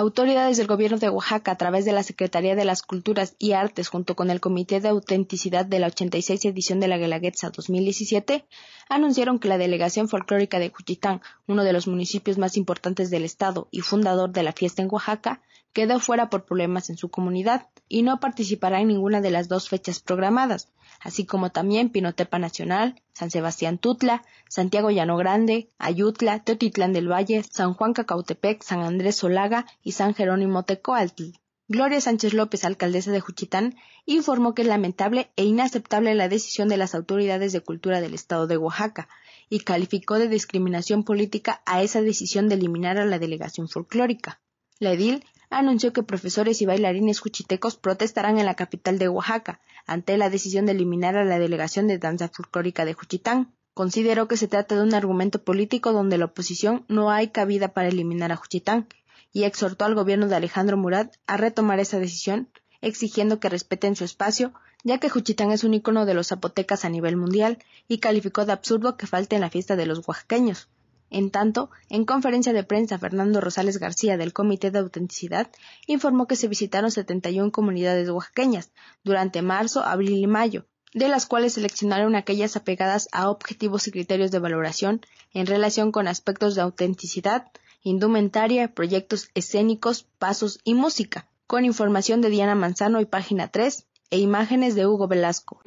Autoridades del Gobierno de Oaxaca, a través de la Secretaría de las Culturas y Artes, junto con el Comité de Autenticidad de la 86 edición de la Guelaguetza 2017, anunciaron que la Delegación Folclórica de Juchitán, uno de los municipios más importantes del Estado y fundador de la fiesta en Oaxaca, quedó fuera por problemas en su comunidad y no participará en ninguna de las dos fechas programadas, así como también Pinotepa Nacional, San Sebastián Tutla, Santiago Llano Grande, Ayutla, Teotitlán del Valle, San Juan Cacautepec, San Andrés Solaga y San Jerónimo Tecoaltl. Gloria Sánchez López, alcaldesa de Juchitán, informó que es lamentable e inaceptable la decisión de las autoridades de cultura del estado de Oaxaca y calificó de discriminación política a esa decisión de eliminar a la delegación folclórica. La edil anunció que profesores y bailarines juchitecos protestarán en la capital de Oaxaca ante la decisión de eliminar a la delegación de danza folclórica de Juchitán. Consideró que se trata de un argumento político donde la oposición no hay cabida para eliminar a Juchitán y exhortó al gobierno de Alejandro Murat a retomar esa decisión, exigiendo que respeten su espacio, ya que Juchitán es un icono de los zapotecas a nivel mundial y calificó de absurdo que falte en la fiesta de los oaxaqueños. En tanto, en conferencia de prensa, Fernando Rosales García del Comité de Autenticidad informó que se visitaron 71 comunidades oaxaqueñas durante marzo, abril y mayo, de las cuales seleccionaron aquellas apegadas a objetivos y criterios de valoración en relación con aspectos de autenticidad, indumentaria, proyectos escénicos, pasos y música, con información de Diana Manzano y página 3 e imágenes de Hugo Velasco.